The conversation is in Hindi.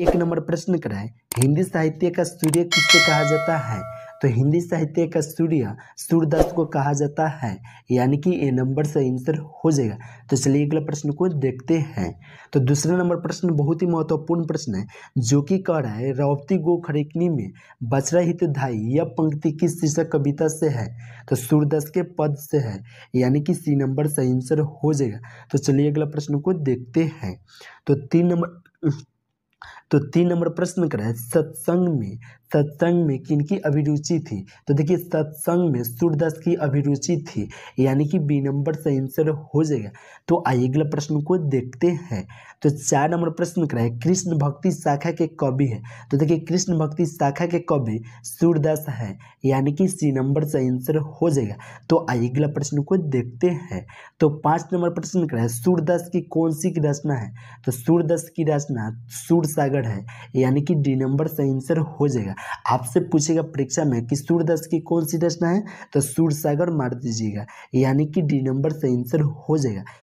एक नंबर प्रश्न है हिंदी साहित्य का सूर्य किससे कहा जाता है तो हिंदी साहित्य का सूर्य सूर्यदास को कहा जाता है यानी कि ए नंबर से आंसर हो जाएगा तो चलिए अगला प्रश्न को देखते हैं तो दूसरा नंबर प्रश्न बहुत ही महत्वपूर्ण प्रश्न है जो कि कह रहा है रावती गो खरेकनी में बचरा हितधाई यह पंक्ति किस शीर्षक कविता से है तो सूर्यदास के पद से है यानी कि सी नंबर से आंसर हो जाएगा तो चलिए अगला प्रश्न को देखते हैं तो तीन नंबर तो तीन नंबर प्रश्न करें सत्संग में सत्संग में किन की अभिरुचि थी तो देखिए सत्संग में सूर्यदास की अभिरुचि थी यानी कि बी नंबर से आंसर हो जाएगा तो आइए अगला प्रश्न को देखते हैं तो चार नंबर प्रश्न करें कृष्ण भक्ति शाखा के कवि है तो देखिए कृष्ण भक्ति शाखा के कवि सूर्यदास है यानी कि सी नंबर से आंसर हो जाएगा तो आइए अगला प्रश्न को देखते हैं तो पाँच नंबर प्रश्न करें सूर्यदास की कौन सी रचना है तो सूर्यदास की रचना सूर्य सूरसागर है यानी कि डी नंबर सही आंसर हो जाएगा आपसे पूछेगा परीक्षा में कि सूर्यदास की कौन सी रचना है तो सूरसागर मार दीजिएगा यानी कि डी नंबर सही आंसर हो जाएगा